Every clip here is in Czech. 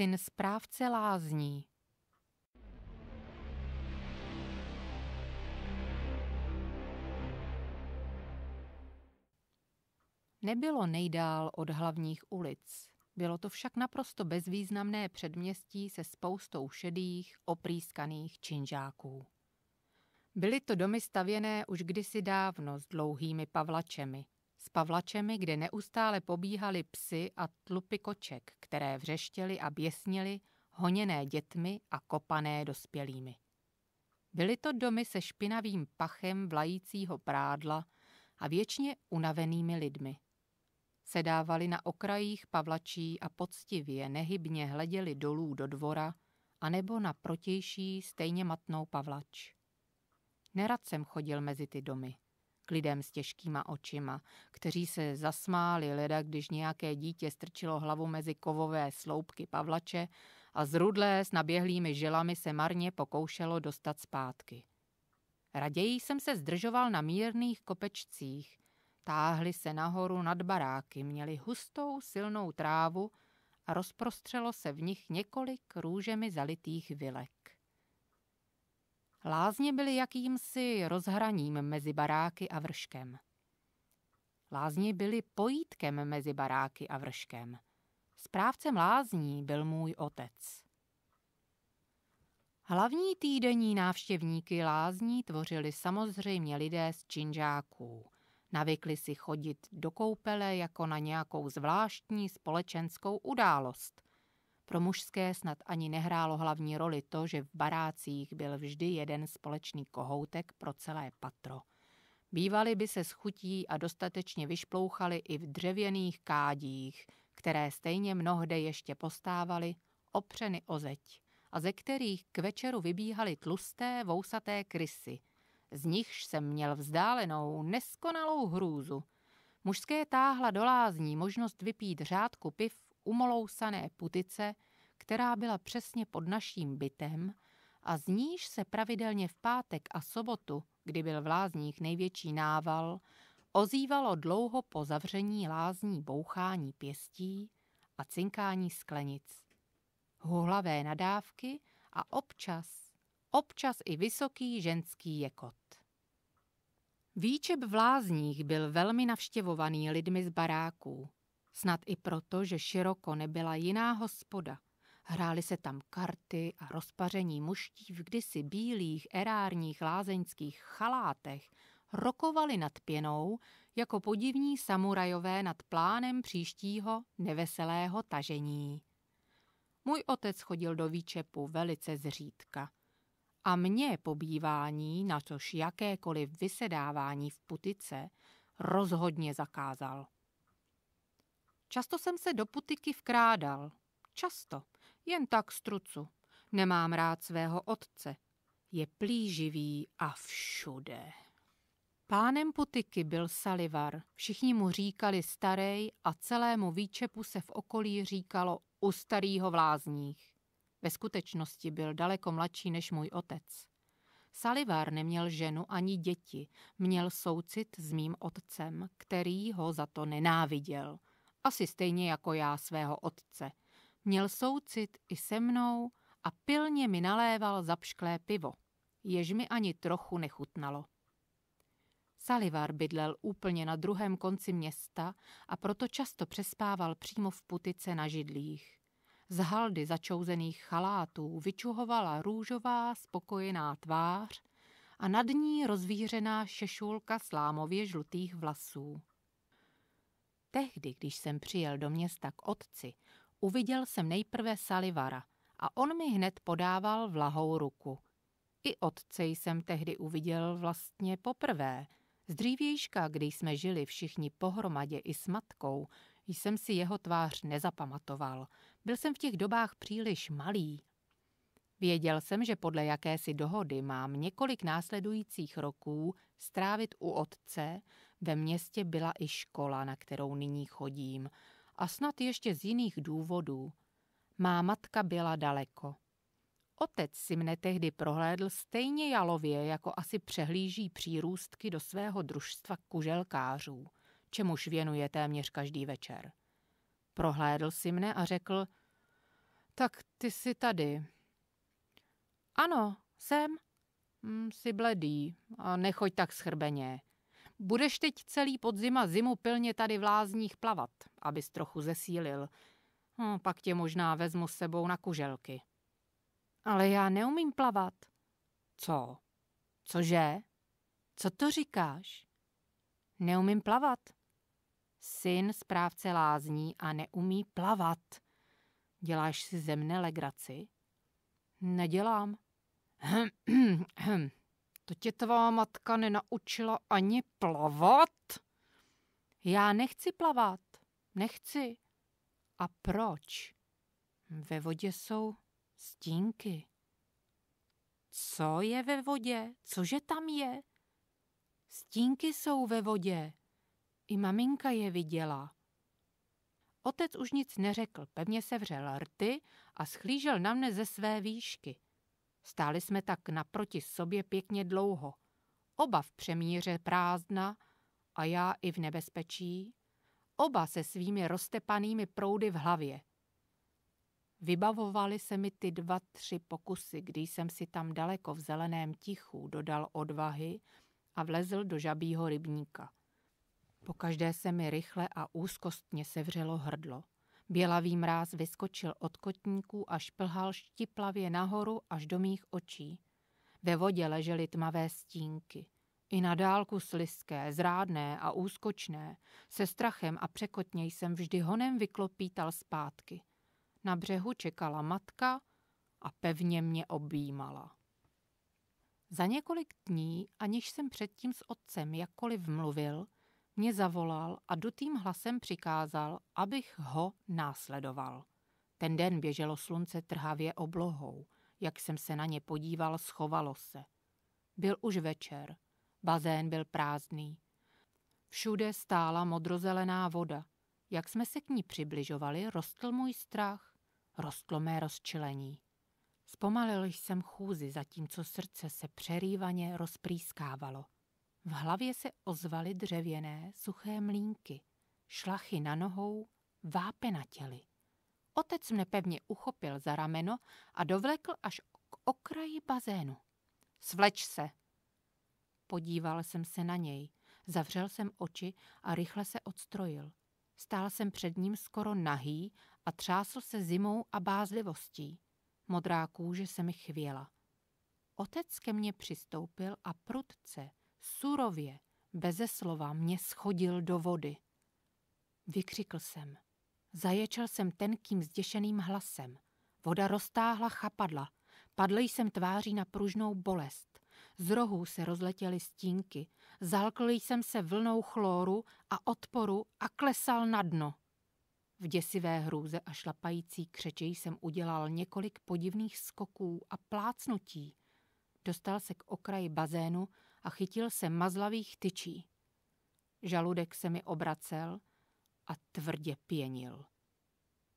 syn správce lázní. Nebylo nejdál od hlavních ulic. Bylo to však naprosto bezvýznamné předměstí se spoustou šedých, oprýskaných činžáků. Byly to domy stavěné už kdysi dávno s dlouhými pavlačemi – s pavlačemi, kde neustále pobíhali psy a tlupy koček, které vřeštěly a běsnily, honěné dětmi a kopané dospělými. Byly to domy se špinavým pachem vlajícího prádla a věčně unavenými lidmi. Sedávali na okrajích pavlačí a poctivě nehybně hleděli dolů do dvora anebo na protější stejně matnou pavlač. Nerad jsem chodil mezi ty domy – k lidem s těžkýma očima, kteří se zasmáli leda, když nějaké dítě strčilo hlavu mezi kovové sloupky pavlače a zrudlé s naběhlými žilami se marně pokoušelo dostat zpátky. Raději jsem se zdržoval na mírných kopečcích. Táhli se nahoru nad baráky, měli hustou silnou trávu a rozprostřelo se v nich několik růžemi zalitých vilek. Lázně byly jakýmsi rozhraním mezi baráky a vrškem. Lázně byly pojítkem mezi baráky a vrškem. Správcem lázní byl můj otec. Hlavní týdenní návštěvníky lázní tvořili samozřejmě lidé z činžáků. Navykli si chodit do koupele jako na nějakou zvláštní společenskou událost – pro mužské snad ani nehrálo hlavní roli to, že v barácích byl vždy jeden společný kohoutek pro celé patro. Bývali by se schutí a dostatečně vyšplouchali i v dřevěných kádích, které stejně mnohde ještě postávaly, opřeny o zeď a ze kterých k večeru vybíhaly tlusté, vousaté krysy. Z nichž jsem měl vzdálenou, neskonalou hrůzu. Mužské táhla do lázní možnost vypít řádku piv umolousané putice, která byla přesně pod naším bytem a z níž se pravidelně v pátek a sobotu, kdy byl v lázních největší nával, ozývalo dlouho po zavření lázní bouchání pěstí a cinkání sklenic. Huhlavé nadávky a občas, občas i vysoký ženský jekot. Výčeb v lázních byl velmi navštěvovaný lidmi z baráků, snad i proto, že široko nebyla jiná hospoda – Hrály se tam karty a rozpaření muští v kdysi bílých erárních lázeňských chalátech rokovali nad pěnou jako podivní samurajové nad plánem příštího neveselého tažení. Můj otec chodil do výčepu velice zřídka. A mě pobývání, na což jakékoliv vysedávání v putice, rozhodně zakázal. Často jsem se do putiky vkrádal. Často – jen tak strucu. Nemám rád svého otce. Je plíživý a všude. Pánem Putiky byl Salivar. Všichni mu říkali starej a celému výčepu se v okolí říkalo u starýho v Ve skutečnosti byl daleko mladší než můj otec. Salivár neměl ženu ani děti, měl soucit s mým otcem, který ho za to nenáviděl. Asi stejně jako já svého otce – Měl soucit i se mnou a pilně mi naléval zapšklé pivo, jež mi ani trochu nechutnalo. Salivar bydlel úplně na druhém konci města a proto často přespával přímo v putice na židlích. Z haldy začouzených chalátů vyčuhovala růžová, spokojená tvář a nad ní rozvířená šešulka slámově žlutých vlasů. Tehdy, když jsem přijel do města k otci Uviděl jsem nejprve Salivara a on mi hned podával vlahou ruku. I otce jsem tehdy uviděl vlastně poprvé. Z dřívějška, kdy jsme žili všichni pohromadě i s matkou, jsem si jeho tvář nezapamatoval. Byl jsem v těch dobách příliš malý. Věděl jsem, že podle jakési dohody mám několik následujících roků strávit u otce, ve městě byla i škola, na kterou nyní chodím, a snad ještě z jiných důvodů. Má matka byla daleko. Otec si mne tehdy prohlédl stejně jalově, jako asi přehlíží přírůstky do svého družstva kuželkářů, čemuž věnuje téměř každý večer. Prohlédl si mne a řekl, tak ty jsi tady. Ano, jsem. Hm, jsi bledý a nechoď tak schrbeně. Budeš teď celý podzim a zimu pilně tady v lázních plavat, abys trochu zesílil. No, pak tě možná vezmu s sebou na kuželky. Ale já neumím plavat. Co? Cože? Co to říkáš? Neumím plavat. Syn správce lázní a neumí plavat. Děláš si ze mne legraci? Nedělám. Hm, hm, hm. To tě tvá matka nenaučila ani plavat? Já nechci plavat. Nechci. A proč? Ve vodě jsou stínky. Co je ve vodě? Cože tam je? Stínky jsou ve vodě. I maminka je viděla. Otec už nic neřekl, pevně se vřel rty a schlížel na mne ze své výšky. Stáli jsme tak naproti sobě pěkně dlouho. Oba v přemíře prázdna a já i v nebezpečí. Oba se svými roztepanými proudy v hlavě. Vybavovaly se mi ty dva, tři pokusy, kdy jsem si tam daleko v zeleném tichu dodal odvahy a vlezl do žabího rybníka. Pokaždé se mi rychle a úzkostně sevřelo hrdlo. Bělavý mráz vyskočil od kotníků a šplhal štiplavě nahoru až do mých očí. Ve vodě ležely tmavé stínky. I na dálku sliské, zrádné a úskočné, se strachem a překotně jsem vždy honem vyklopítal zpátky. Na břehu čekala matka a pevně mě objímala. Za několik dní, aniž jsem předtím s otcem jakkoliv mluvil, mě zavolal a dutým hlasem přikázal, abych ho následoval. Ten den běželo slunce trhavě oblohou. Jak jsem se na ně podíval, schovalo se. Byl už večer. Bazén byl prázdný. Všude stála modrozelená voda. Jak jsme se k ní přibližovali, rostl můj strach. Rostlo mé rozčilení. Zpomalil jsem chůzi, zatímco srdce se přerývaně rozprýskávalo. V hlavě se ozvaly dřevěné, suché mlínky, šlachy na nohou, vápe na těli. Otec mne pevně uchopil za rameno a dovlekl až k okraji bazénu. Svleč se! Podíval jsem se na něj, zavřel jsem oči a rychle se odstrojil. Stál jsem před ním skoro nahý a třásl se zimou a bázlivostí. Modrá kůže se mi chvěla. Otec ke mně přistoupil a prudce, surově, beze slova, mě schodil do vody. Vykřikl jsem. Zaječel jsem tenkým zděšeným hlasem. Voda roztáhla chapadla. Padl jsem tváří na pružnou bolest. Z rohů se rozletěly stínky. Zalkl jsem se vlnou chloru a odporu a klesal na dno. V děsivé hrůze a šlapající křeči jsem udělal několik podivných skoků a plácnutí. Dostal se k okraji bazénu a chytil se mazlavých tyčí. Žaludek se mi obracel a tvrdě pěnil.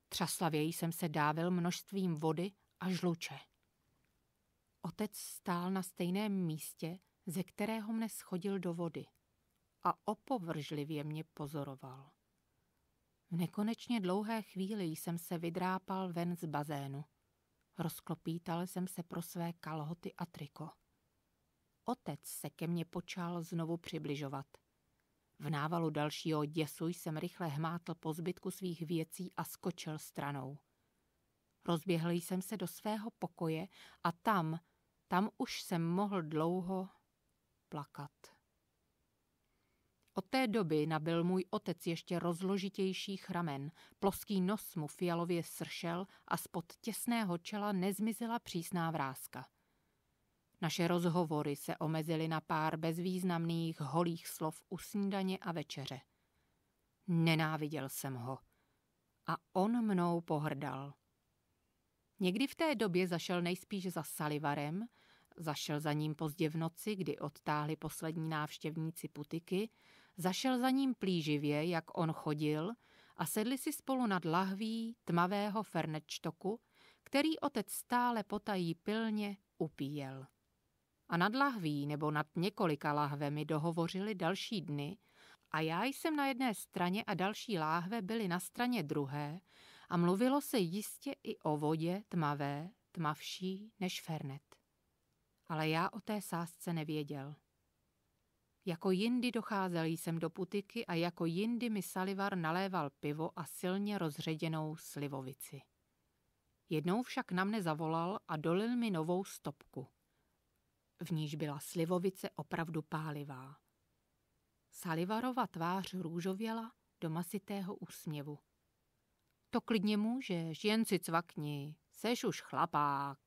Třaslavěji jsem se dávil množstvím vody a žluče. Otec stál na stejném místě, ze kterého mne schodil do vody a opovržlivě mě pozoroval. V nekonečně dlouhé chvíli jsem se vydrápal ven z bazénu. Rozklopítal jsem se pro své kalhoty a triko. Otec se ke mně počal znovu přibližovat. V návalu dalšího děsu jsem rychle hmátl po zbytku svých věcí a skočil stranou. Rozběhl jsem se do svého pokoje a tam, tam už jsem mohl dlouho plakat. Od té doby nabil můj otec ještě rozložitějších ramen, ploský nos mu fialově sršel a spod těsného čela nezmizela přísná vrázka – naše rozhovory se omezily na pár bezvýznamných holých slov u snídaně a večeře. Nenáviděl jsem ho. A on mnou pohrdal. Někdy v té době zašel nejspíš za Salivarem, zašel za ním pozdě v noci, kdy odtáhli poslední návštěvníci putiky, zašel za ním plíživě, jak on chodil, a sedli si spolu nad lahví tmavého fernečtoku, který otec stále potají pilně upíjel a nad lahví nebo nad několika lahvemi dohovořili další dny a já jsem na jedné straně a další láhve byly na straně druhé a mluvilo se jistě i o vodě tmavé, tmavší než fernet. Ale já o té sásce nevěděl. Jako jindy docházel jsem do putiky a jako jindy mi Salivar naléval pivo a silně rozředěnou slivovici. Jednou však na mne zavolal a dolil mi novou stopku – v níž byla slivovice opravdu pálivá. Salivarova tvář růžověla do masitého úsměvu. To klidně můžeš, jen si cvakni, seš už chlapák.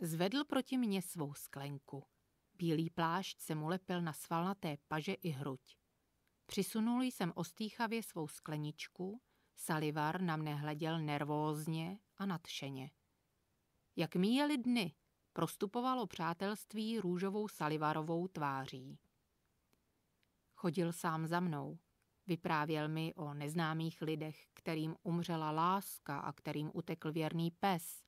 Zvedl proti mně svou sklenku. Bílý plášť se mu lepil na svalnaté paže i hruď. Přisunul jsem ostýchavě svou skleničku, Salivar na mne hleděl nervózně a nadšeně. Jak míjeli dny, prostupovalo přátelství růžovou salivarovou tváří. Chodil sám za mnou. Vyprávěl mi o neznámých lidech, kterým umřela láska a kterým utekl věrný pes.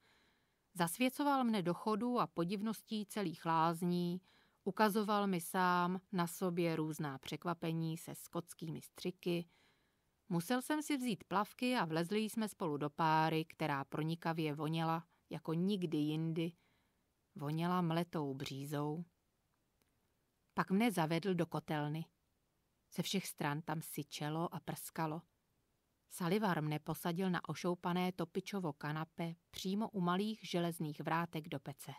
Zasvěcoval mne dochodu a podivností celých lázní, ukazoval mi sám na sobě různá překvapení se skotskými střiky. Musel jsem si vzít plavky a vlezli jsme spolu do páry, která pronikavě voněla jako nikdy jindy – voněla mletou břízou. Pak mne zavedl do kotelny. Ze všech stran tam syčelo a prskalo. Salivar mne posadil na ošoupané topičovo kanape přímo u malých železných vrátek do pece.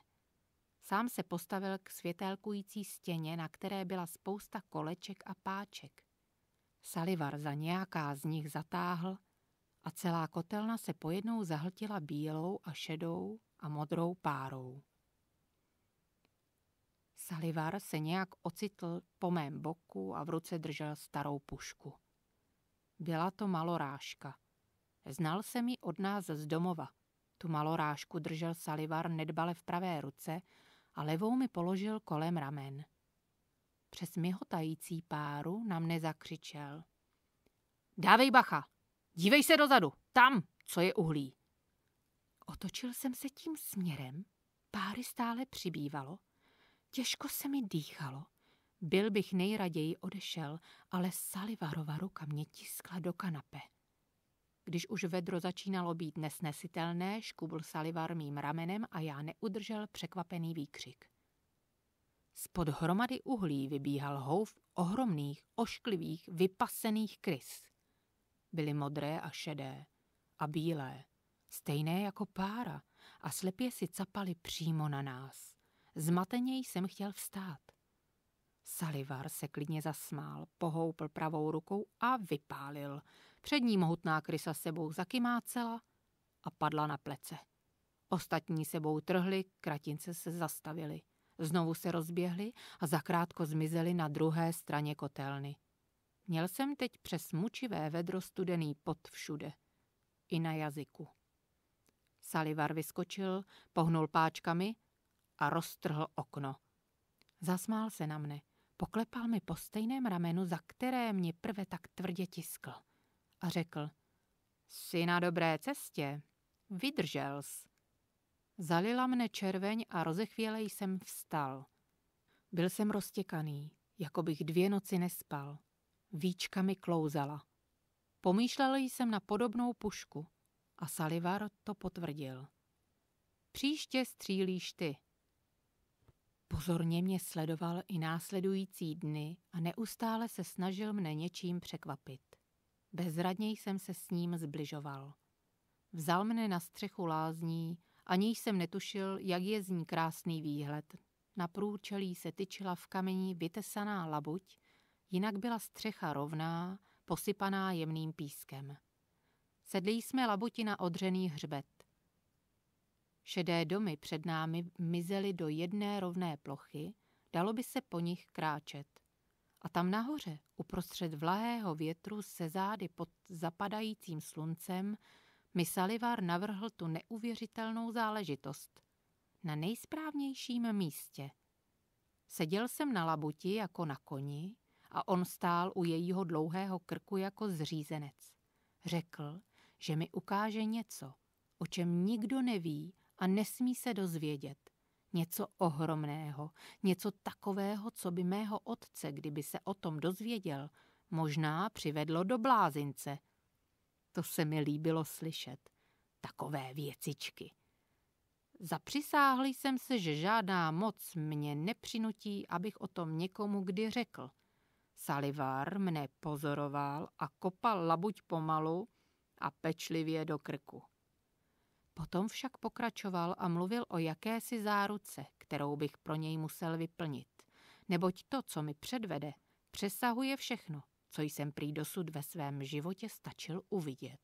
Sám se postavil k světelkující stěně, na které byla spousta koleček a páček. Salivar za nějaká z nich zatáhl a celá kotelna se pojednou zahltila bílou a šedou a modrou párou. Salivar se nějak ocitl po mém boku a v ruce držel starou pušku. Byla to malorážka. Znal se mi od nás z domova. Tu malorážku držel Salivar nedbale v pravé ruce a levou mi položil kolem ramen. Přes myhotající páru na mne zakřičel. Dávej bacha! Dívej se dozadu! Tam, co je uhlí! Otočil jsem se tím směrem, páry stále přibývalo – Těžko se mi dýchalo. Byl bych nejraději odešel, ale Salivarova ruka mě tiskla do kanape. Když už vedro začínalo být nesnesitelné, škubl Salivar mým ramenem a já neudržel překvapený výkřik. Spod hromady uhlí vybíhal houf ohromných, ošklivých, vypasených krys. Byly modré a šedé a bílé, stejné jako pára a slepě si capali přímo na nás. Zmateně jsem chtěl vstát. Salivar se klidně zasmál, pohoupl pravou rukou a vypálil. Přední mohutná hutná krysa sebou zakymácela a padla na plece. Ostatní sebou trhli, kratince se zastavili. Znovu se rozběhli a zakrátko zmizeli na druhé straně kotelny. Měl jsem teď přes mučivé vedro studený pot všude. I na jazyku. Salivar vyskočil, pohnul páčkami a roztrhl okno. Zasmál se na mne, poklepal mi po stejném ramenu, za které mě prve tak tvrdě tiskl a řekl Jsi na dobré cestě, vydržel jsi. Zalila mne červeň a rozechvělej jsem vstal. Byl jsem roztěkaný, jako bych dvě noci nespal. Víčka mi klouzala. Pomýšlel jsem na podobnou pušku a Salivar to potvrdil. Příště střílíš ty, Pozorně mě sledoval i následující dny a neustále se snažil mne něčím překvapit. Bezradně jsem se s ním zbližoval. Vzal mne na střechu lázní, ani jsem netušil, jak je z ní krásný výhled. Na průčelí se tyčila v kameni vytesaná labuť, jinak byla střecha rovná, posypaná jemným pískem. Sedli jsme labuti na odřený hřbet. Šedé domy před námi mizely do jedné rovné plochy, dalo by se po nich kráčet. A tam nahoře, uprostřed vlahého větru se zády pod zapadajícím sluncem, mi Salivar navrhl tu neuvěřitelnou záležitost. Na nejsprávnějším místě. Seděl jsem na labuti jako na koni a on stál u jejího dlouhého krku jako zřízenec. Řekl, že mi ukáže něco, o čem nikdo neví a nesmí se dozvědět něco ohromného, něco takového, co by mého otce, kdyby se o tom dozvěděl, možná přivedlo do blázince. To se mi líbilo slyšet. Takové věcičky. Zapřisáhl jsem se, že žádná moc mě nepřinutí, abych o tom někomu kdy řekl. Salivár mne pozoroval a kopal labuť pomalu a pečlivě do krku. Potom však pokračoval a mluvil o jakési záruce, kterou bych pro něj musel vyplnit. Neboť to, co mi předvede, přesahuje všechno, co jsem prý dosud ve svém životě stačil uvidět.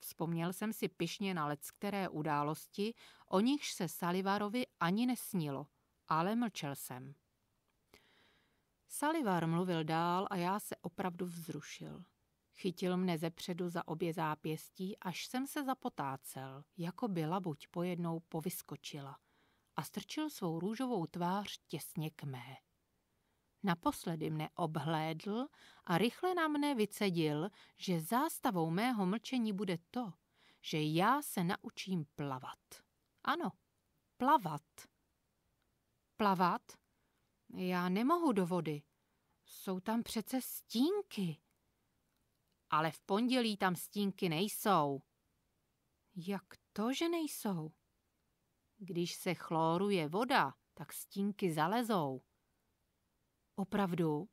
Vzpomněl jsem si pišně na lec které události, o nichž se Salivarovi ani nesnilo, ale mlčel jsem. Salivar mluvil dál a já se opravdu vzrušil. Chytil mne ze předu za obě zápěstí, až jsem se zapotácel, jako by labuť pojednou povyskočila a strčil svou růžovou tvář těsně k mé. Naposledy mne obhlédl a rychle na mne vycedil, že zástavou mého mlčení bude to, že já se naučím plavat. Ano, plavat. Plavat? Já nemohu do vody. Jsou tam přece stínky ale v pondělí tam stínky nejsou. Jak to, že nejsou? Když se chloruje voda, tak stínky zalezou. Opravdu?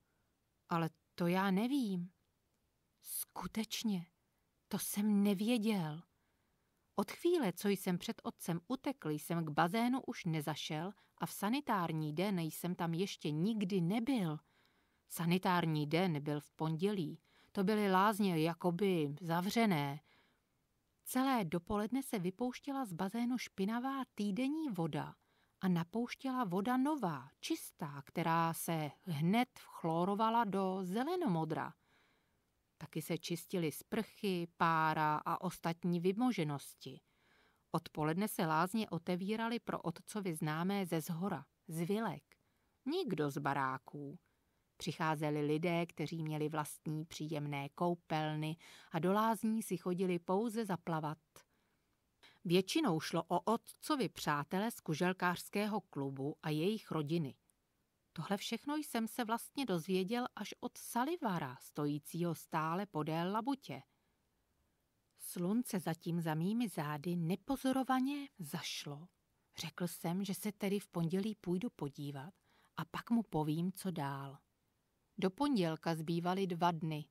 Ale to já nevím. Skutečně, to jsem nevěděl. Od chvíle, co jsem před otcem utekl, jsem k bazénu už nezašel a v sanitární den jsem tam ještě nikdy nebyl. Sanitární den byl v pondělí to byly lázně jakoby zavřené. Celé dopoledne se vypouštěla z bazénu špinavá týdenní voda a napouštěla voda nová, čistá, která se hned vchlorovala do zelenomodra. Taky se čistily sprchy, pára a ostatní vymoženosti. Odpoledne se lázně otevíraly pro otcovi známé ze zhora, z vilek. Nikdo z baráků. Přicházeli lidé, kteří měli vlastní příjemné koupelny a do lázní si chodili pouze zaplavat. Většinou šlo o otcovi přátele z kuželkářského klubu a jejich rodiny. Tohle všechno jsem se vlastně dozvěděl až od Salivara, stojícího stále podél labutě. Slunce zatím za mými zády nepozorovaně zašlo. Řekl jsem, že se tedy v pondělí půjdu podívat a pak mu povím, co dál. Do pondělka zbývaly dva dny.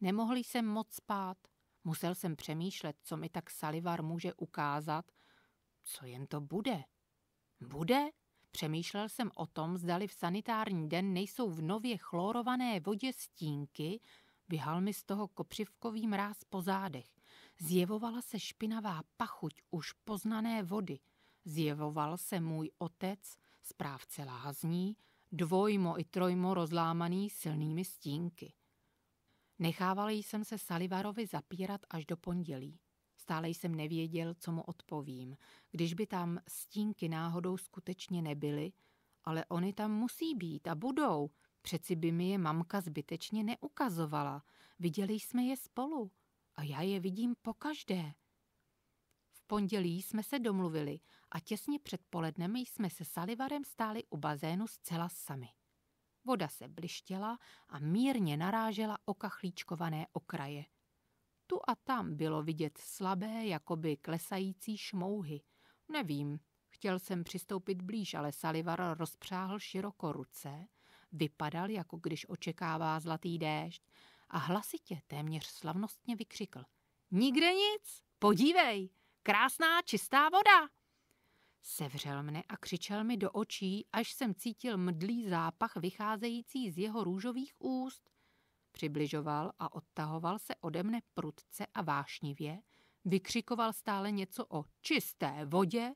Nemohl jsem moc spát. Musel jsem přemýšlet, co mi tak Salivar může ukázat. Co jen to bude? Bude? Přemýšlel jsem o tom, zdali v sanitární den nejsou v nově chlorované vodě stínky, vyhal mi z toho kopřivkový mráz po zádech. Zjevovala se špinavá pachuť už poznané vody. Zjevoval se můj otec, správce lázní, dvojmo i trojmo rozlámaný silnými stínky. Nechával jsem se Salivarovi zapírat až do pondělí. Stále jsem nevěděl, co mu odpovím, když by tam stínky náhodou skutečně nebyly, ale oni tam musí být a budou. Přeci by mi je mamka zbytečně neukazovala. Viděli jsme je spolu a já je vidím po každé pondělí jsme se domluvili a těsně před polednem jsme se Salivarem stáli u bazénu zcela sami. Voda se blištěla a mírně narážela o kachlíčkované okraje. Tu a tam bylo vidět slabé, jakoby klesající šmouhy. Nevím, chtěl jsem přistoupit blíž, ale Salivar rozpřáhl široko ruce, vypadal, jako když očekává zlatý déšť a hlasitě téměř slavnostně vykřikl. Nikde nic, podívej! krásná čistá voda. Sevřel mne a křičel mi do očí, až jsem cítil mdlý zápach vycházející z jeho růžových úst. Přibližoval a odtahoval se ode mne prudce a vášnivě, vykřikoval stále něco o čisté vodě,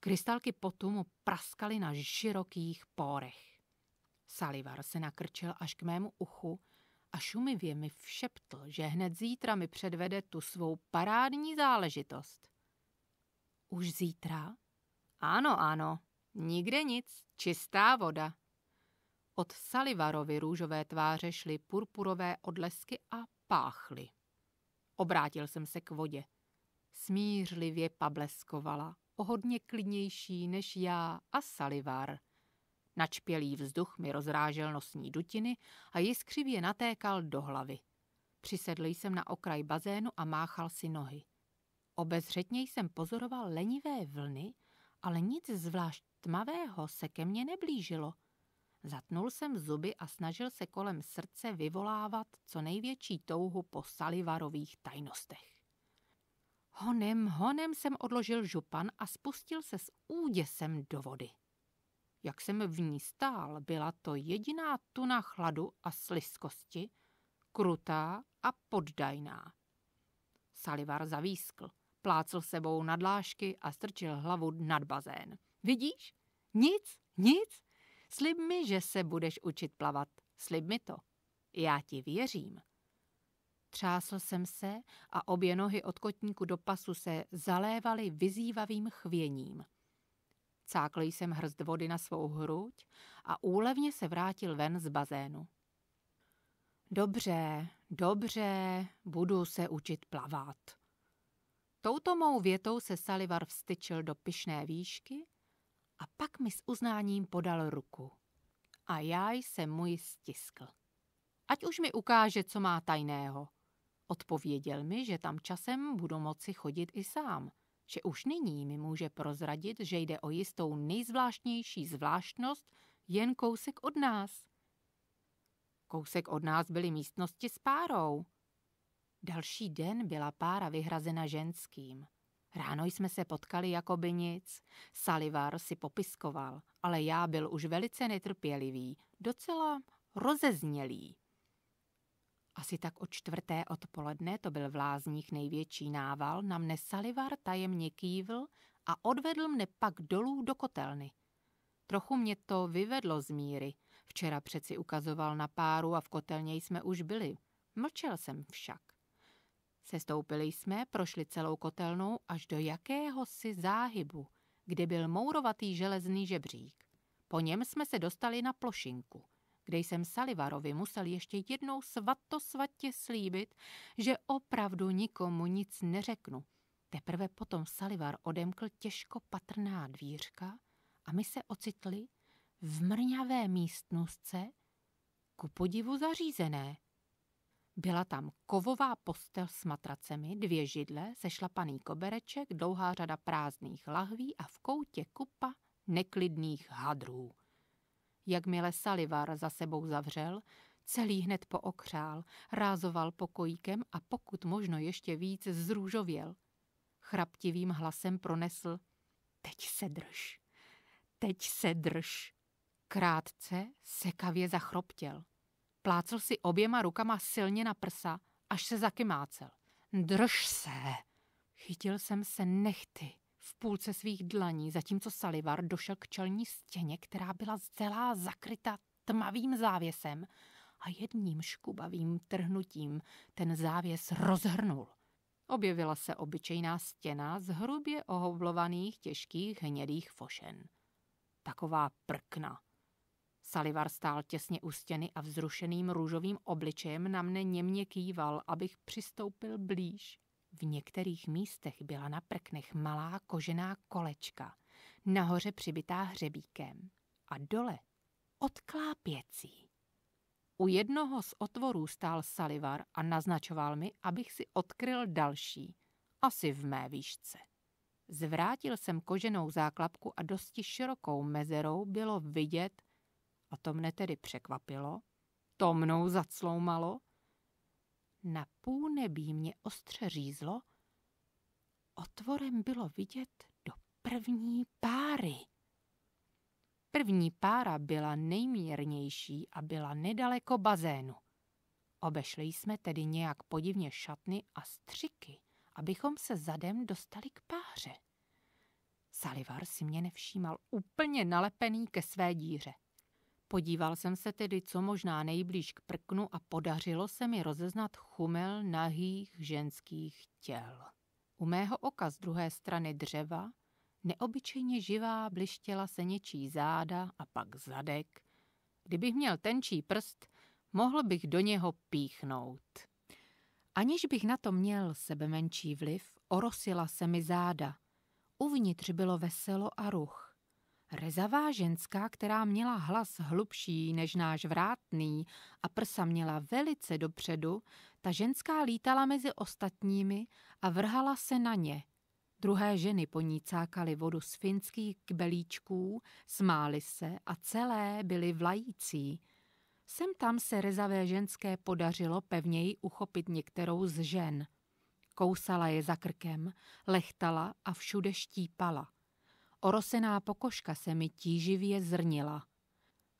krystalky potu mu praskaly na širokých pórech. Salivar se nakrčil až k mému uchu a šumivě mi všeptl, že hned zítra mi předvede tu svou parádní záležitost. Už zítra? Ano, ano, nikde nic, čistá voda. Od Salivarovy růžové tváře šly purpurové odlesky a páchly. Obrátil jsem se k vodě. Smířlivě pableskovala, o hodně klidnější než já a Salivar. Načpělý vzduch mi rozrážel nosní dutiny a jiskřivě natékal do hlavy. Přisedl jsem na okraj bazénu a máchal si nohy. Obezřetně jsem pozoroval lenivé vlny, ale nic zvlášť tmavého se ke mně neblížilo. Zatnul jsem zuby a snažil se kolem srdce vyvolávat co největší touhu po salivarových tajnostech. Honem, honem jsem odložil župan a spustil se s úděsem do vody. Jak jsem v ní stál, byla to jediná tuna chladu a sliskosti, krutá a poddajná. Salivar zavískl plácl sebou nadlášky a strčil hlavu nad bazén. Vidíš? Nic, nic. Slib mi, že se budeš učit plavat. Slib mi to. Já ti věřím. Třásl jsem se a obě nohy od kotníku do pasu se zalévaly vyzývavým chvěním. Cákl jsem hrst vody na svou hruď a úlevně se vrátil ven z bazénu. Dobře, dobře, budu se učit plavat, Touto mou větou se Salivar vstyčil do pyšné výšky a pak mi s uznáním podal ruku. A já jsem mu ji stiskl. Ať už mi ukáže, co má tajného. Odpověděl mi, že tam časem budu moci chodit i sám, že už nyní mi může prozradit, že jde o jistou nejzvláštnější zvláštnost jen kousek od nás. Kousek od nás byly místnosti s párou – Další den byla pára vyhrazena ženským. Ráno jsme se potkali jako by nic. Salivar si popiskoval, ale já byl už velice netrpělivý, docela rozeznělý. Asi tak o čtvrté odpoledne to byl v lázních největší nával, na mne Salivar tajemně kývl a odvedl mne pak dolů do kotelny. Trochu mě to vyvedlo z míry. Včera přeci ukazoval na páru a v kotelně jsme už byli. Mlčel jsem však. Sestoupili jsme, prošli celou kotelnou až do jakéhosi záhybu, kde byl mourovatý železný žebřík. Po něm jsme se dostali na plošinku, kde jsem Salivarovi musel ještě jednou svatosvatě slíbit, že opravdu nikomu nic neřeknu. Teprve potom Salivar odemkl těžko patrná dvířka a my se ocitli v mrňavé místnostce, ku podivu zařízené – byla tam kovová postel s matracemi, dvě židle, sešlapaný kobereček, dlouhá řada prázdných lahví a v koutě kupa neklidných hadrů. Jakmile Salivar za sebou zavřel, celý hned pookřál, rázoval pokojíkem a pokud možno ještě víc zrůžověl. Chraptivým hlasem pronesl Teď se drž, teď se drž. Krátce sekavě zachroptěl. Plácl si oběma rukama silně na prsa, až se zakymácel. Drž se! Chytil jsem se nechty v půlce svých dlaní, zatímco Salivar došel k čelní stěně, která byla zcela zakryta tmavým závěsem a jedním škubavým trhnutím ten závěs rozhrnul. Objevila se obyčejná stěna z hrubě ohoblovaných těžkých hnědých fošen. Taková prkna, Salivar stál těsně u stěny a vzrušeným růžovým obličejem na mne němně kýval, abych přistoupil blíž. V některých místech byla na prknech malá kožená kolečka, nahoře přibitá hřebíkem a dole odklápěcí. U jednoho z otvorů stál Salivar a naznačoval mi, abych si odkryl další, asi v mé výšce. Zvrátil jsem koženou záklapku a dosti širokou mezerou bylo vidět, a to mne tedy překvapilo, to mnou zacloumalo. Na půl nebí mě ostře řízlo, otvorem bylo vidět do první páry. První pára byla nejmírnější a byla nedaleko bazénu. Obešli jsme tedy nějak podivně šatny a střiky, abychom se zadem dostali k páře. Salivar si mě nevšímal úplně nalepený ke své díře. Podíval jsem se tedy co možná nejblíž k prknu a podařilo se mi rozeznat chumel nahých ženských těl. U mého oka z druhé strany dřeva neobyčejně živá blištěla se něčí záda a pak zadek. Kdybych měl tenčí prst, mohl bych do něho píchnout. Aniž bych na to měl sebe menší vliv, orosila se mi záda. Uvnitř bylo veselo a ruch. Rezavá ženská, která měla hlas hlubší než náš vrátný a prsa měla velice dopředu, ta ženská lítala mezi ostatními a vrhala se na ně. Druhé ženy po ní cákaly vodu z finských kbelíčků, smály se a celé byly vlající. Sem tam se rezavé ženské podařilo pevněji uchopit některou z žen. Kousala je za krkem, lechtala a všude štípala – Orosená pokožka se mi tíživě zrnila.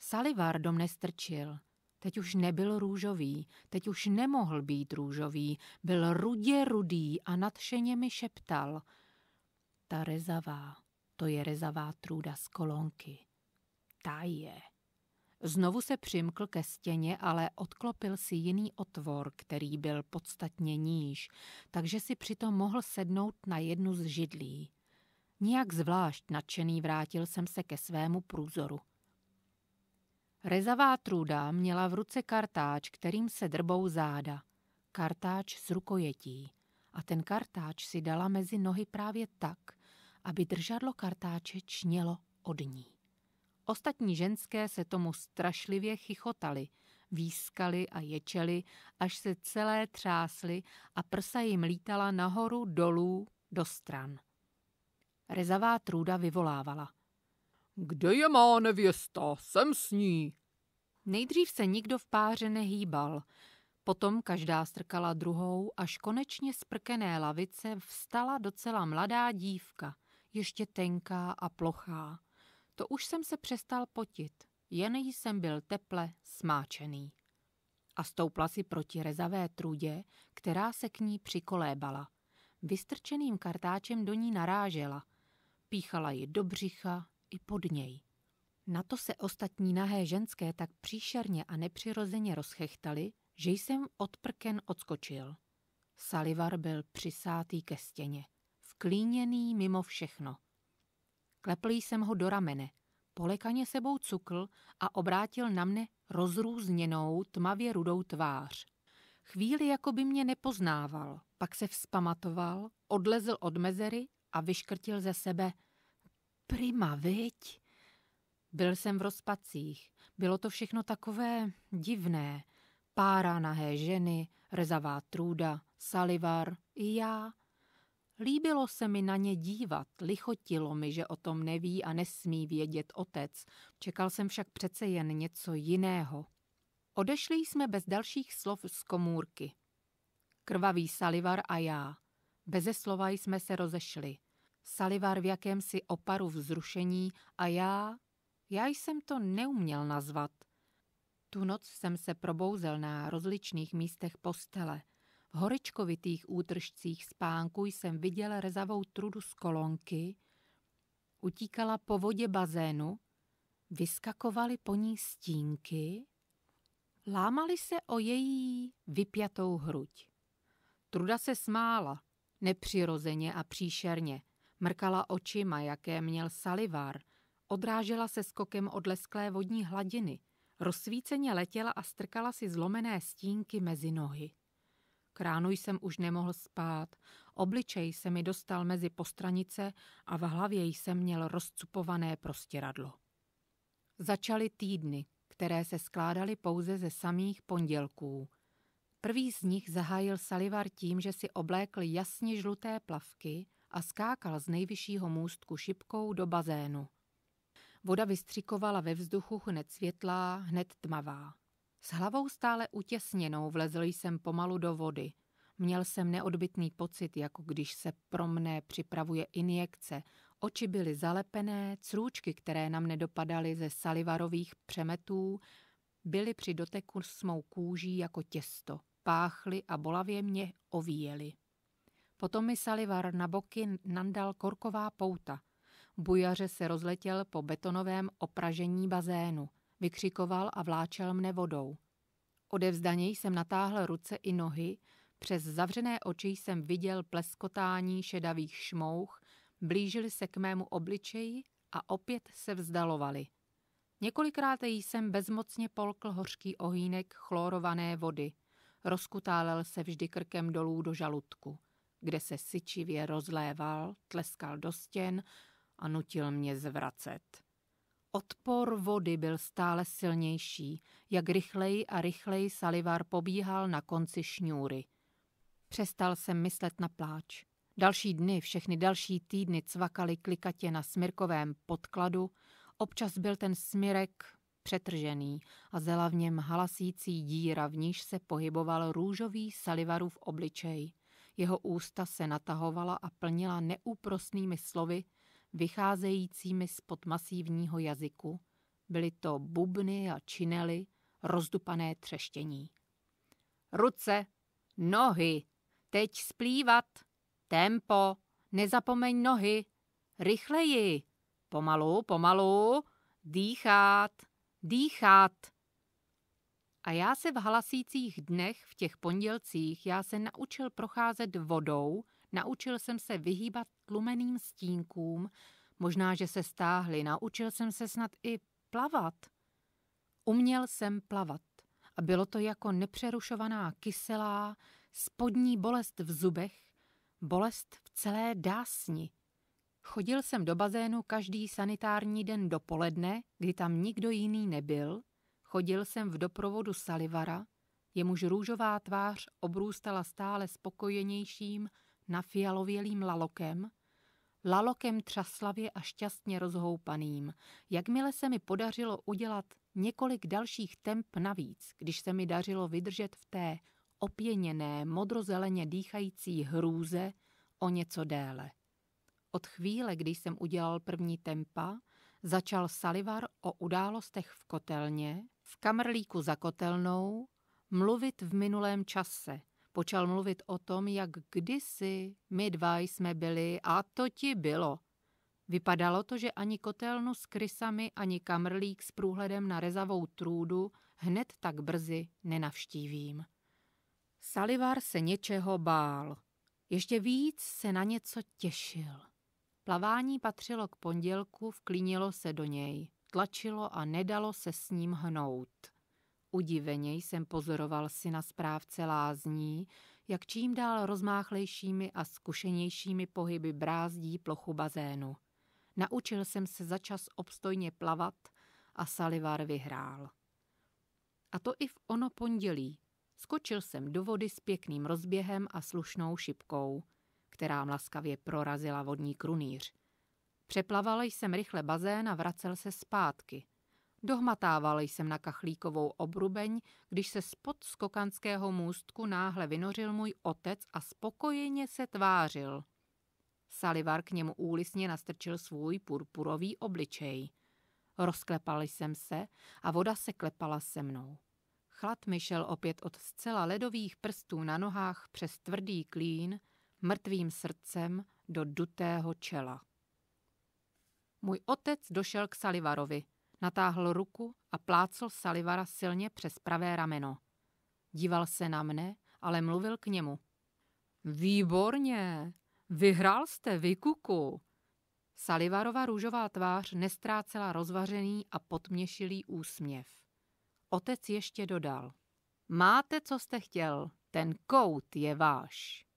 Salivar do mne strčil. Teď už nebyl růžový, teď už nemohl být růžový, byl rudě rudý a nadšeně mi šeptal. Ta rezavá, to je rezavá trůda z kolonky. Ta je. Znovu se přimkl ke stěně, ale odklopil si jiný otvor, který byl podstatně níž, takže si přitom mohl sednout na jednu z židlí. Nijak zvlášť nadšený vrátil jsem se ke svému průzoru. Rezavá trůda měla v ruce kartáč, kterým se drbou záda. Kartáč s rukojetí. A ten kartáč si dala mezi nohy právě tak, aby držadlo kartáče čnělo od ní. Ostatní ženské se tomu strašlivě chichotali, výskali a ječeli, až se celé třásly a prsa jim lítala nahoru, dolů, do stran. Rezavá trůda vyvolávala. Kde je má nevěsta? Jsem s ní. Nejdřív se nikdo v páře nehýbal. Potom každá strkala druhou, až konečně z prkené lavice vstala docela mladá dívka, ještě tenká a plochá. To už jsem se přestal potit, jen jsem byl teple smáčený. A stoupla si proti rezavé trudě, která se k ní přikolébala. Vystrčeným kartáčem do ní narážela, píchala ji do břicha i pod něj. Na to se ostatní nahé ženské tak příšerně a nepřirozeně rozchechtali, že jsem od prken odskočil. Salivar byl přisátý ke stěně, vklíněný mimo všechno. Klepl jsem ho do ramene, polekaně sebou cukl a obrátil na mne rozrůzněnou, tmavě rudou tvář. Chvíli jako by mě nepoznával, pak se vzpamatoval, odlezl od mezery a vyškrtil ze sebe. Prima, viď? Byl jsem v rozpacích. Bylo to všechno takové divné. Pára nahé ženy, rezavá trůda, salivar i já. Líbilo se mi na ně dívat, lichotilo mi, že o tom neví a nesmí vědět otec. Čekal jsem však přece jen něco jiného. Odešli jsme bez dalších slov z komůrky. Krvavý salivar a já – Beze slova jsme se rozešli. Salivar v jakémsi oparu vzrušení a já... Já jsem to neuměl nazvat. Tu noc jsem se probouzel na rozličných místech postele. V horečkovitých útržcích spánku jsem viděl rezavou trudu z kolonky, utíkala po vodě bazénu, vyskakovaly po ní stínky, lámaly se o její vypjatou hruď. Truda se smála, nepřirozeně a příšerně. Mrkala očima, jaké měl salivár. Odrážela se skokem od lesklé vodní hladiny. Rozsvíceně letěla a strkala si zlomené stínky mezi nohy. Kránu jsem už nemohl spát. Obličej se mi dostal mezi postranice a v hlavě jsem měl rozcupované prostěradlo. Začaly týdny, které se skládaly pouze ze samých pondělků. Prvý z nich zahájil Salivar tím, že si oblékl jasně žluté plavky a skákal z nejvyššího můstku šipkou do bazénu. Voda vystřikovala ve vzduchu hned světlá, hned tmavá. S hlavou stále utěsněnou vlezl jsem pomalu do vody. Měl jsem neodbitný pocit, jako když se pro mne připravuje injekce. Oči byly zalepené, crůčky, které nám nedopadaly ze salivarových přemetů, byly při doteku s mou kůží jako těsto, páchly a bolavě mě ovíjeli. Potom mi Salivar na boky nandal korková pouta. Bujaře se rozletěl po betonovém opražení bazénu, vykřikoval a vláčel mne vodou. Odevzdaně jsem natáhl ruce i nohy, přes zavřené oči jsem viděl pleskotání šedavých šmouch, blížili se k mému obličeji a opět se vzdalovali – Několikrát jsem bezmocně polkl hořký ohýnek chlorované vody. Rozkutálel se vždy krkem dolů do žaludku, kde se syčivě rozléval, tleskal do stěn a nutil mě zvracet. Odpor vody byl stále silnější, jak rychleji a rychleji salivar pobíhal na konci šňůry. Přestal jsem myslet na pláč. Další dny, všechny další týdny cvakaly klikatě na smirkovém podkladu Občas byl ten smirek přetržený a zela v něm halasící díra, v níž se pohyboval růžový salivarův obličej. Jeho ústa se natahovala a plnila neúprosnými slovy, vycházejícími spod masívního jazyku. Byly to bubny a činely, rozdupané třeštění. Ruce, nohy, teď splývat, tempo, nezapomeň nohy, rychleji, Pomalu, pomalu, dýchat, dýchat. A já se v halasících dnech, v těch pondělcích, já se naučil procházet vodou, naučil jsem se vyhýbat tlumeným stínkům, možná, že se stáhly, naučil jsem se snad i plavat. Uměl jsem plavat a bylo to jako nepřerušovaná kyselá, spodní bolest v zubech, bolest v celé dásni. Chodil jsem do bazénu každý sanitární den dopoledne, kdy tam nikdo jiný nebyl. Chodil jsem v doprovodu Salivara, jemuž růžová tvář obrůstala stále spokojenějším, nafialovělým lalokem, lalokem třaslavě a šťastně rozhoupaným. Jakmile se mi podařilo udělat několik dalších temp navíc, když se mi dařilo vydržet v té opěněné, modrozeleně dýchající hrůze o něco déle. Od chvíle, kdy jsem udělal první tempa, začal Salivar o událostech v kotelně, v kamrlíku za kotelnou, mluvit v minulém čase. Počal mluvit o tom, jak kdysi my dva jsme byli a to ti bylo. Vypadalo to, že ani kotelnu s krysami, ani kamrlík s průhledem na rezavou trůdu hned tak brzy nenavštívím. Salivar se něčeho bál. Ještě víc se na něco těšil. Plavání patřilo k pondělku, vklinilo se do něj, tlačilo a nedalo se s ním hnout. Udiveně jsem pozoroval si na správce lázní, jak čím dál rozmáchlejšími a zkušenějšími pohyby brázdí plochu bazénu. Naučil jsem se začas obstojně plavat a Salivar vyhrál. A to i v ono pondělí. Skočil jsem do vody s pěkným rozběhem a slušnou šipkou – která mlaskavě prorazila vodní krunýř. Přeplavala jsem rychle bazén a vracel se zpátky. Dohmatával jsem na kachlíkovou obrubeň, když se spod skokanského můstku náhle vynořil můj otec a spokojeně se tvářil. Salivar k němu úlisně nastrčil svůj purpurový obličej. Rozklepal jsem se a voda se klepala se mnou. Chlad mi šel opět od zcela ledových prstů na nohách přes tvrdý klín mrtvým srdcem do dutého čela. Můj otec došel k Salivarovi, natáhl ruku a plácl Salivara silně přes pravé rameno. Díval se na mne, ale mluvil k němu. Výborně! Vyhrál jste, vy kuku! Salivarova růžová tvář nestrácela rozvařený a potměšilý úsměv. Otec ještě dodal. Máte, co jste chtěl, ten kout je váš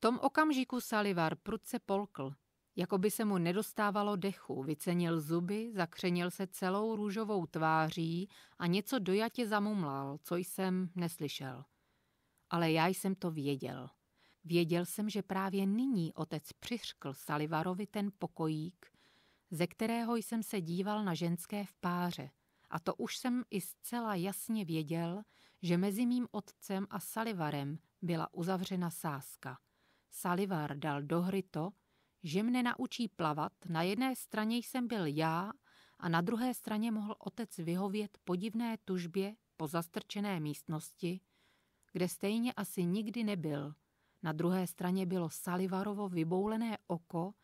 tom okamžiku Salivar prudce polkl, jako by se mu nedostávalo dechu, vycenil zuby, zakřenil se celou růžovou tváří a něco dojatě zamumlal, co jsem neslyšel. Ale já jsem to věděl. Věděl jsem, že právě nyní otec přiřkl Salivarovi ten pokojík, ze kterého jsem se díval na ženské v páře. A to už jsem i zcela jasně věděl, že mezi mým otcem a Salivarem byla uzavřena sázka – Salivar dal do hry to, že mne naučí plavat, na jedné straně jsem byl já a na druhé straně mohl otec vyhovět podivné tužbě po zastrčené místnosti, kde stejně asi nikdy nebyl. Na druhé straně bylo Salivarovo vyboulené oko,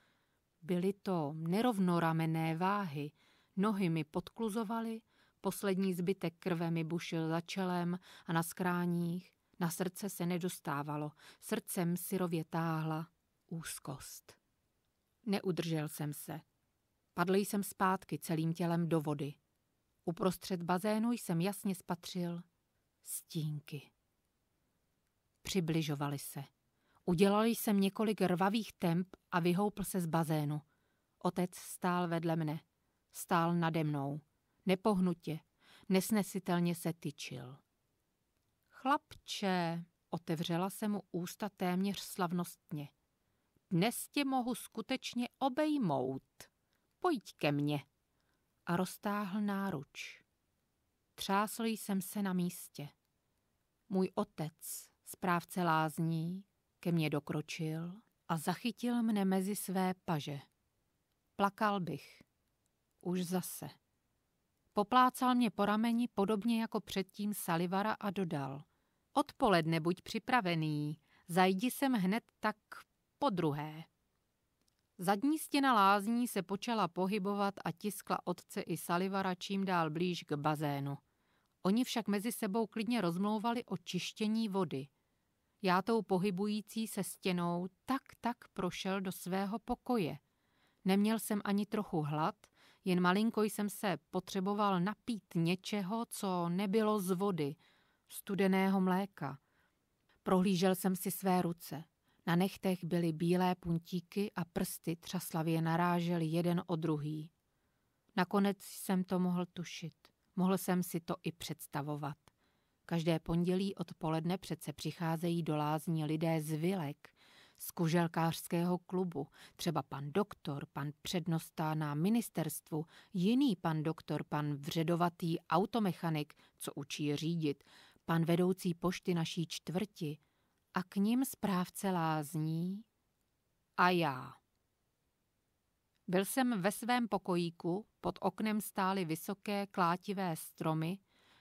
byly to nerovnoramené váhy, nohy mi podkluzovaly, poslední zbytek krve mi bušil za čelem a na skráních, na srdce se nedostávalo, srdcem syrově táhla úzkost. Neudržel jsem se. Padl jsem zpátky celým tělem do vody. Uprostřed bazénu jsem jasně spatřil stínky. Přibližovali se. Udělal jsem několik rvavých temp a vyhoupl se z bazénu. Otec stál vedle mne. Stál nade mnou. Nepohnutě. Nesnesitelně se tyčil. Chlapče, otevřela se mu ústa téměř slavnostně. Dnes tě mohu skutečně obejmout. Pojď ke mně. A roztáhl náruč. Třásl jsem se na místě. Můj otec, správce lázní, ke mně dokročil a zachytil mne mezi své paže. Plakal bych. Už zase. Poplácal mě po rameni podobně jako předtím Salivara a dodal – Odpoledne buď připravený, zajdi sem hned tak po druhé. Zadní stěna lázní se počala pohybovat a tiskla otce i Salivara čím dál blíž k bazénu. Oni však mezi sebou klidně rozmlouvali o čištění vody. Já tou pohybující se stěnou tak tak prošel do svého pokoje. Neměl jsem ani trochu hlad, jen malinko jsem se potřeboval napít něčeho, co nebylo z vody – studeného mléka. Prohlížel jsem si své ruce. Na nechtech byly bílé puntíky a prsty třaslavě narážely jeden o druhý. Nakonec jsem to mohl tušit. Mohl jsem si to i představovat. Každé pondělí odpoledne přece přicházejí do lázní lidé z Vilek, z kuželkářského klubu, třeba pan doktor, pan přednostá na ministerstvu, jiný pan doktor, pan vředovatý automechanik, co učí řídit, pan vedoucí pošty naší čtvrti a k ním správce lázní a já. Byl jsem ve svém pokojíku, pod oknem stály vysoké klátivé stromy,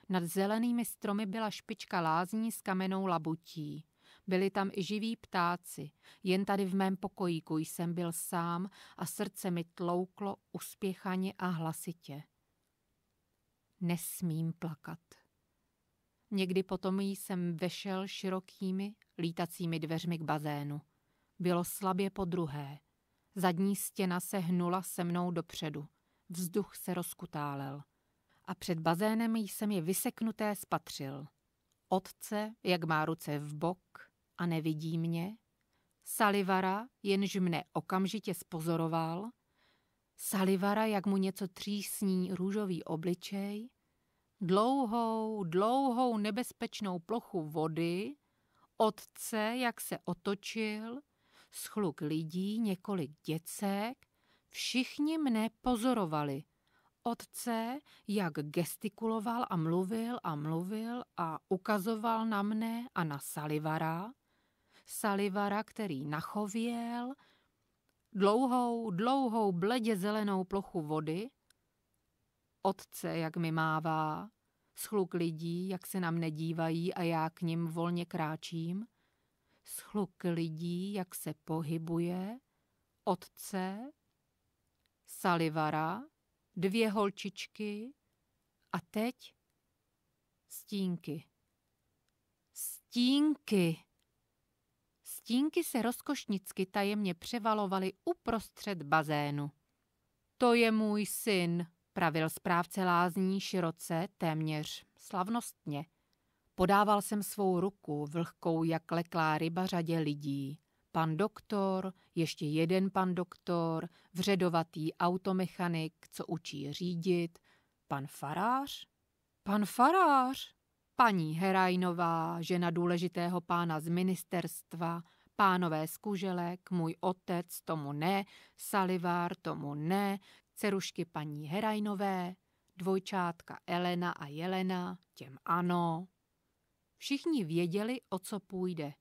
nad zelenými stromy byla špička lázní s kamenou labutí. Byli tam i živí ptáci, jen tady v mém pokojíku jsem byl sám a srdce mi tlouklo uspěchaně a hlasitě. Nesmím plakat. Někdy potom jsem vešel širokými lítacími dveřmi k bazénu. Bylo slabě po druhé. Zadní stěna se hnula se mnou dopředu. Vzduch se rozkutálel. A před bazénem jsem je vyseknuté spatřil. Otce, jak má ruce v bok a nevidí mě. Salivara, jenž mne okamžitě spozoroval. Salivara, jak mu něco třísní růžový obličej – dlouhou, dlouhou nebezpečnou plochu vody, otce, jak se otočil, schluk lidí, několik děcek, všichni mne pozorovali. Otce, jak gestikuloval a mluvil a mluvil a ukazoval na mne a na Salivara, Salivara, který nachověl, dlouhou, dlouhou bledě zelenou plochu vody, otce, jak mi mává, schluk lidí, jak se nám nedívají a já k ním volně kráčím, schluk lidí, jak se pohybuje, otce, salivara, dvě holčičky a teď stínky. Stínky! Stínky se rozkošnicky tajemně převalovaly uprostřed bazénu. To je můj syn, Pravil správce lázní široce, téměř slavnostně. Podával jsem svou ruku, vlhkou jak leklá ryba řadě lidí. Pan doktor, ještě jeden pan doktor, vředovatý automechanik, co učí řídit, pan farář? Pan farář? Paní Herajnová, žena důležitého pána z ministerstva, pánové z kuželek, můj otec tomu ne, salivár tomu ne, cerušky paní Herajnové, dvojčátka Elena a Jelena, těm ano. Všichni věděli, o co půjde.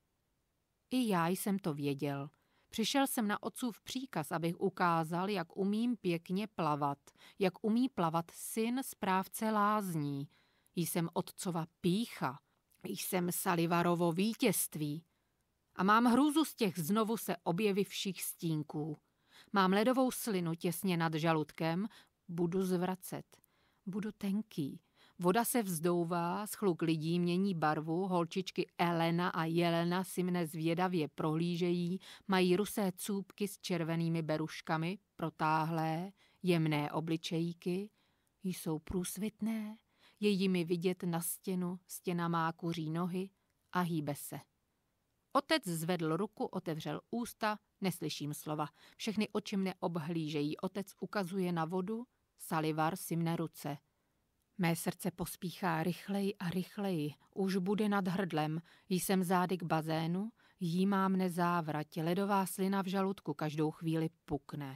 I já jsem to věděl. Přišel jsem na otcův příkaz, abych ukázal, jak umím pěkně plavat, jak umí plavat syn správce lázní. Jsem otcova pícha, jsem Salivarovo vítězství. A mám hrůzu z těch znovu se objevivších stínků. Mám ledovou slinu těsně nad žaludkem, budu zvracet. Budu tenký. Voda se vzdouvá, schluk lidí mění barvu, holčičky Elena a Jelena si mne zvědavě prohlížejí, mají rusé cůpky s červenými beruškami, protáhlé, jemné obličejky, jsou průsvitné, je jimi vidět na stěnu, stěna má kuří nohy a hýbe se. Otec zvedl ruku, otevřel ústa, neslyším slova. Všechny oči mne obhlížejí, otec ukazuje na vodu, salivar si mne ruce. Mé srdce pospíchá rychleji a rychleji, už bude nad hrdlem, jsem zády k bazénu, jí mám nezávrat, ledová slina v žaludku každou chvíli pukne.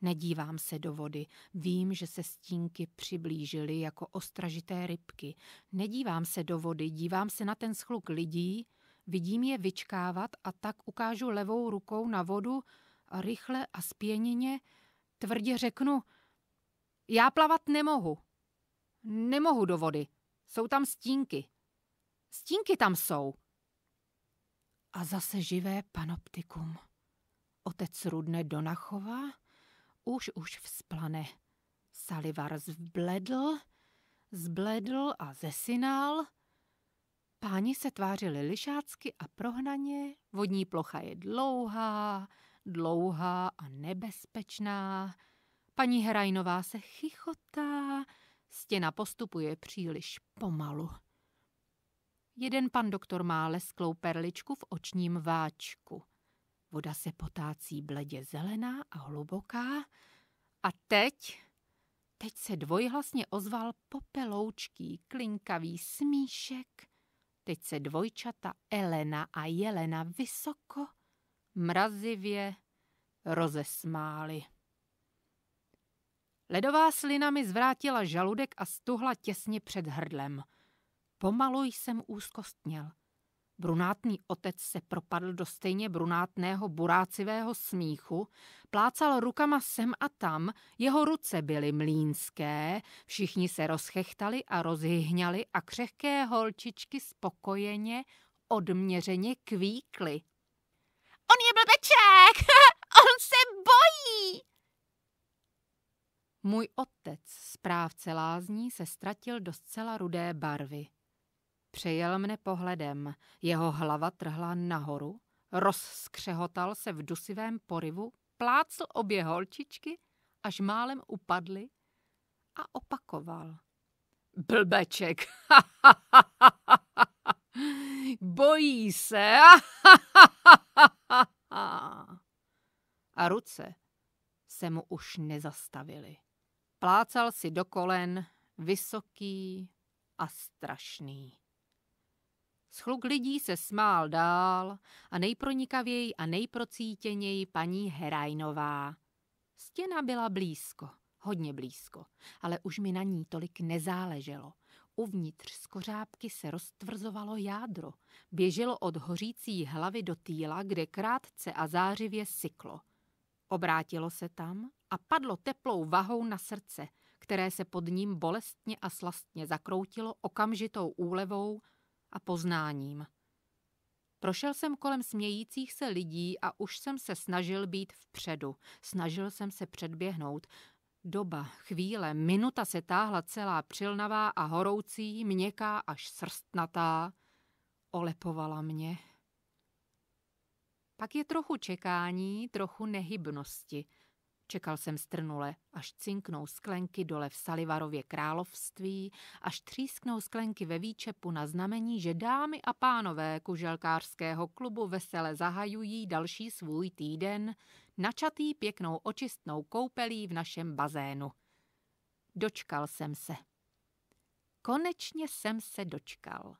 Nedívám se do vody, vím, že se stínky přiblížily jako ostražité rybky. Nedívám se do vody, dívám se na ten schluk lidí, Vidím je vyčkávat a tak ukážu levou rukou na vodu a rychle a spěněně tvrdě řeknu, já plavat nemohu. Nemohu do vody. Jsou tam stínky. Stínky tam jsou. A zase živé panoptikum. Otec rudne do už už vzplane. Salivar zbledl, zbledl a zesinal – Páni se tvářili lišácky a prohnaně, vodní plocha je dlouhá, dlouhá a nebezpečná. Paní Herajnová se chichotá, stěna postupuje příliš pomalu. Jeden pan doktor má lesklou perličku v očním váčku. Voda se potácí bledě zelená a hluboká. A teď, teď se dvojhlasně ozval popeloučký, klinkavý smíšek – Teď se dvojčata Elena a Jelena vysoko, mrazivě rozesmály. Ledová slina mi zvrátila žaludek a stuhla těsně před hrdlem. Pomalu jsem úzkostněl. Brunátný otec se propadl do stejně brunátného burácivého smíchu, plácal rukama sem a tam, jeho ruce byly mlínské, všichni se rozchechtali a rozhyhňali a křehké holčičky spokojeně, odměřeně kvíkly. On je blbeček! On se bojí! Můj otec, správce lázní, se ztratil do zcela rudé barvy. Přejel mne pohledem, jeho hlava trhla nahoru, rozskřehotal se v dusivém porivu, plácl obě holčičky, až málem upadly a opakoval. Blbeček, bojí se, a ruce se mu už nezastavily. Plácal si do kolen, vysoký a strašný. Schluk lidí se smál dál a nejpronikavěji a nejprocítěněji paní Herajnová. Stěna byla blízko, hodně blízko, ale už mi na ní tolik nezáleželo. Uvnitř z kořápky se roztvrzovalo jádro, běželo od hořící hlavy do týla, kde krátce a zářivě syklo. Obrátilo se tam a padlo teplou vahou na srdce, které se pod ním bolestně a slastně zakroutilo okamžitou úlevou, a poznáním. Prošel jsem kolem smějících se lidí a už jsem se snažil být vpředu. Snažil jsem se předběhnout. Doba, chvíle, minuta se táhla celá přilnavá a horoucí, měkká až srstnatá. Olepovala mě. Pak je trochu čekání, trochu nehybnosti – Čekal jsem strnule, až cinknou sklenky dole v Salivarově království, až třísknou sklenky ve výčepu na znamení, že dámy a pánové kuželkářského klubu vesele zahajují další svůj týden, načatý pěknou očistnou koupelí v našem bazénu. Dočkal jsem se. Konečně jsem se dočkal.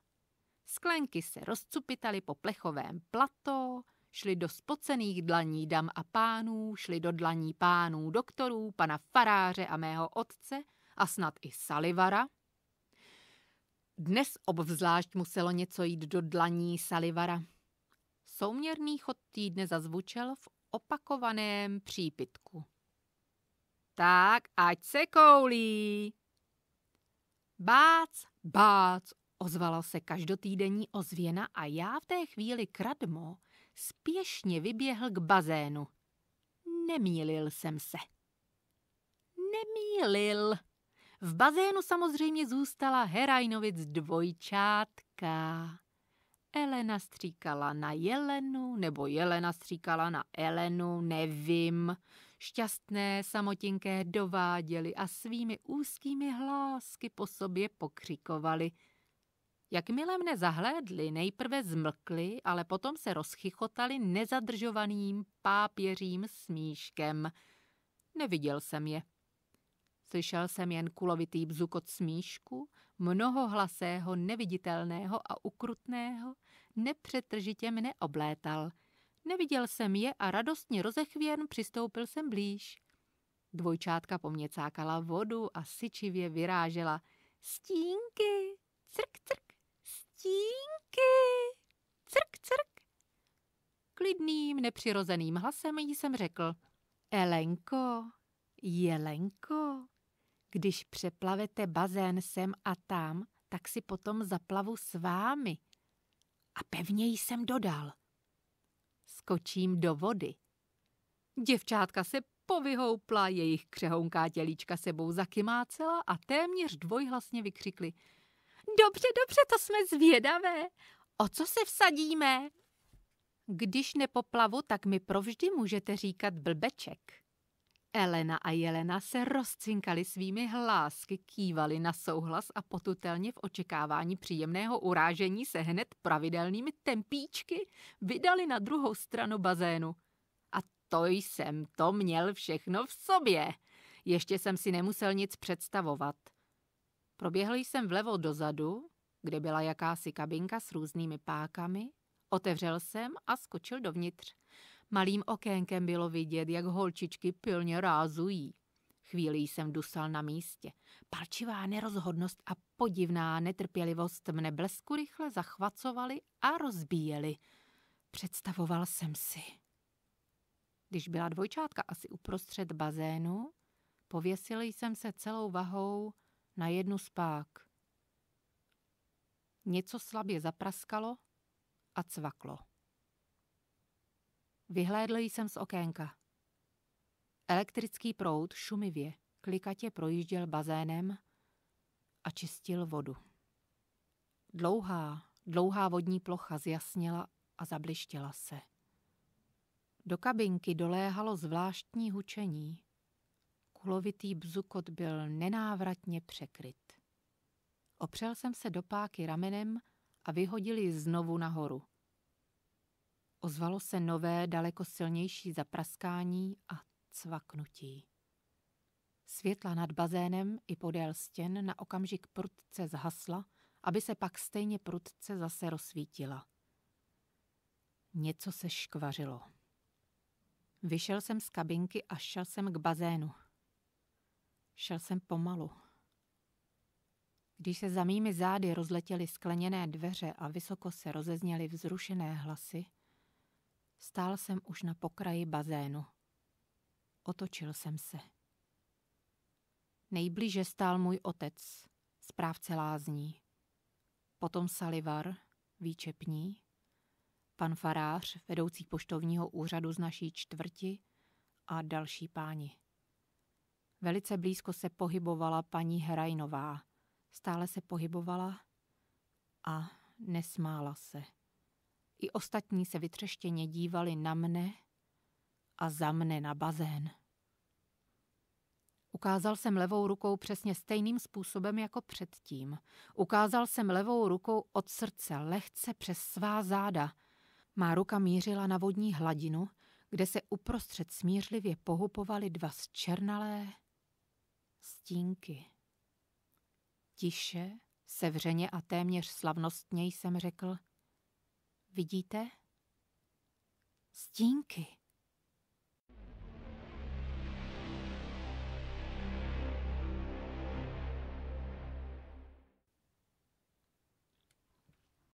Sklenky se rozcupitaly po plechovém plato, šli do spocených dlaní dam a pánů, šli do dlaní pánů doktorů, pana faráře a mého otce a snad i Salivara. Dnes obvzlášť muselo něco jít do dlaní Salivara. Souměrný chod týdne zazvučel v opakovaném přípitku. Tak, ať se koulí! Bác, bác, ozvala se každotýdenní ozvěna a já v té chvíli kradmo spěšně vyběhl k bazénu. Nemýlil jsem se. Nemýlil. V bazénu samozřejmě zůstala Herajnovic dvojčátka. Elena stříkala na Jelenu, nebo Jelena stříkala na Elenu, nevím. Šťastné samotinké dováděli a svými úzkými hlásky po sobě pokřikovali – Jakmile mne zahlédli, nejprve zmlkli, ale potom se rozchychotali nezadržovaným pápěřím smíškem. Neviděl jsem je. Slyšel jsem jen kulovitý bzukot smíšku, mnohohlasého, neviditelného a ukrutného, nepřetržitě mne oblétal. Neviděl jsem je a radostně rozechvěn přistoupil jsem blíž. Dvojčátka po mně cákala vodu a syčivě vyrážela. Stínky! Crk, crk! tatínky! Crk, crk! Klidným, nepřirozeným hlasem jí jsem řekl. Elenko, jelenko, když přeplavete bazén sem a tam, tak si potom zaplavu s vámi. A pevně jsem dodal. Skočím do vody. Děvčátka se povyhoupla, jejich křehounká tělíčka sebou zakymácela a téměř dvojhlasně vykřikli – Dobře, dobře, to jsme zvědavé. O co se vsadíme? Když nepoplavu, tak mi provždy můžete říkat blbeček. Elena a Jelena se rozcinkali svými hlásky, kývali na souhlas a potutelně v očekávání příjemného urážení se hned pravidelnými tempíčky vydali na druhou stranu bazénu. A to jsem to měl všechno v sobě. Ještě jsem si nemusel nic představovat – Proběhl jsem vlevo dozadu, kde byla jakási kabinka s různými pákami, otevřel jsem a skočil dovnitř. Malým okénkem bylo vidět, jak holčičky pilně rázují. Chvíli jsem dusal na místě. Palčivá nerozhodnost a podivná netrpělivost mne blesku rychle zachvacovaly a rozbíjeli. Představoval jsem si. Když byla dvojčátka asi uprostřed bazénu, pověsil jsem se celou vahou na jednu spák. Něco slabě zapraskalo a cvaklo. Vyhlédl jsem z okénka. Elektrický proud šumivě, klikatě projížděl bazénem a čistil vodu. Dlouhá, dlouhá vodní plocha zjasnila a zablištěla se. Do kabinky doléhalo zvláštní hučení kulovitý bzukot byl nenávratně překryt. Opřel jsem se do páky ramenem a vyhodili znovu nahoru. Ozvalo se nové, daleko silnější zapraskání a cvaknutí. Světla nad bazénem i podél stěn na okamžik prudce zhasla, aby se pak stejně prudce zase rozsvítila. Něco se škvařilo. Vyšel jsem z kabinky a šel jsem k bazénu. Šel jsem pomalu. Když se za mými zády rozletěly skleněné dveře a vysoko se rozezněly vzrušené hlasy, stál jsem už na pokraji bazénu. Otočil jsem se. Nejblíže stál můj otec, správce lázní. Potom Salivar, výčepní, pan farář, vedoucí poštovního úřadu z naší čtvrti a další páni. Velice blízko se pohybovala paní Herajnová. Stále se pohybovala a nesmála se. I ostatní se vytřeštěně dívali na mne a za mne na bazén. Ukázal jsem levou rukou přesně stejným způsobem jako předtím. Ukázal jsem levou rukou od srdce, lehce přes svá záda. Má ruka mířila na vodní hladinu, kde se uprostřed smířlivě pohupovali dva zčernalé, stínky. Tiše, sevřeně a téměř slavnostně jsem řekl, vidíte? Stínky.